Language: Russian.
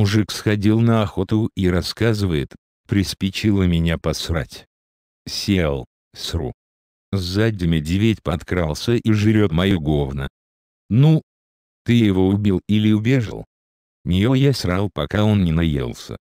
Мужик сходил на охоту и рассказывает, приспичило меня посрать. Сел, сру. Сзади медведь подкрался и жрет мою говно. Ну, ты его убил или убежал? Нее я срал, пока он не наелся.